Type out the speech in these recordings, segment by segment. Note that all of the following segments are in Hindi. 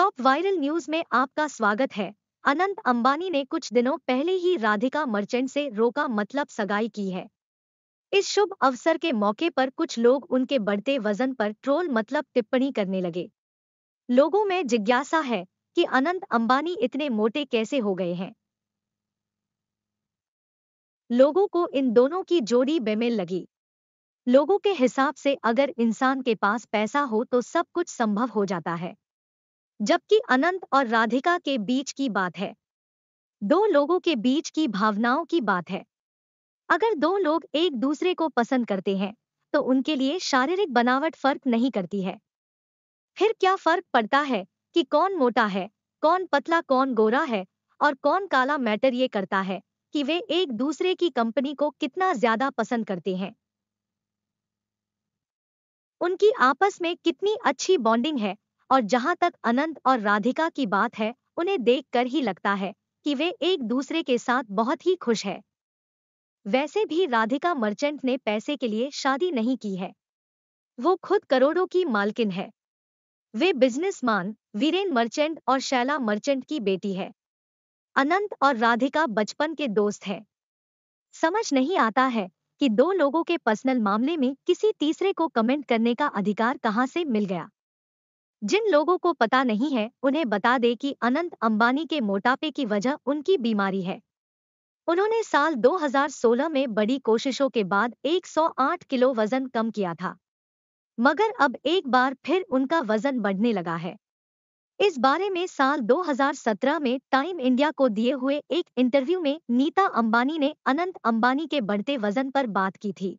टॉप वायरल न्यूज में आपका स्वागत है अनंत अंबानी ने कुछ दिनों पहले ही राधिका मर्चेंट से रोका मतलब सगाई की है इस शुभ अवसर के मौके पर कुछ लोग उनके बढ़ते वजन पर ट्रोल मतलब टिप्पणी करने लगे लोगों में जिज्ञासा है कि अनंत अंबानी इतने मोटे कैसे हो गए हैं लोगों को इन दोनों की जोड़ी बेमेल लगी लोगों के हिसाब से अगर इंसान के पास पैसा हो तो सब कुछ संभव हो जाता है जबकि अनंत और राधिका के बीच की बात है दो लोगों के बीच की भावनाओं की बात है अगर दो लोग एक दूसरे को पसंद करते हैं तो उनके लिए शारीरिक बनावट फर्क नहीं करती है फिर क्या फर्क पड़ता है कि कौन मोटा है कौन पतला कौन गोरा है और कौन काला मैटर ये करता है कि वे एक दूसरे की कंपनी को कितना ज्यादा पसंद करते हैं उनकी आपस में कितनी अच्छी बॉन्डिंग है और जहां तक अनंत और राधिका की बात है उन्हें देखकर ही लगता है कि वे एक दूसरे के साथ बहुत ही खुश है वैसे भी राधिका मर्चेंट ने पैसे के लिए शादी नहीं की है वो खुद करोड़ों की मालकिन है वे बिजनेसमान वीरेन मर्चेंट और शैला मर्चेंट की बेटी है अनंत और राधिका बचपन के दोस्त हैं समझ नहीं आता है कि दो लोगों के पर्सनल मामले में किसी तीसरे को कमेंट करने का अधिकार कहां से मिल गया जिन लोगों को पता नहीं है उन्हें बता दे कि अनंत अंबानी के मोटापे की वजह उनकी बीमारी है उन्होंने साल 2016 में बड़ी कोशिशों के बाद 108 किलो वजन कम किया था मगर अब एक बार फिर उनका वजन बढ़ने लगा है इस बारे में साल 2017 में टाइम इंडिया को दिए हुए एक इंटरव्यू में नीता अंबानी ने अनंत अंबानी के बढ़ते वजन पर बात की थी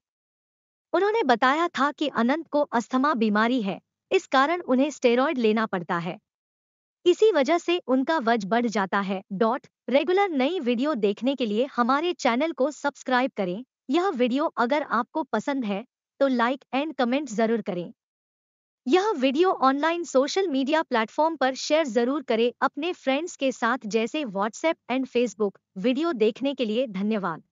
उन्होंने बताया था कि अनंत को अस्थमा बीमारी है इस कारण उन्हें स्टेरॉयड लेना पड़ता है इसी वजह से उनका वज बढ़ जाता है डॉट रेगुलर नई वीडियो देखने के लिए हमारे चैनल को सब्सक्राइब करें यह वीडियो अगर आपको पसंद है तो लाइक एंड कमेंट जरूर करें यह video online social media platform पर शेयर जरूर करें अपने फ्रेंड्स के साथ जैसे व्हाट्सएप एंड फेसबुक वीडियो देखने के लिए धन्यवाद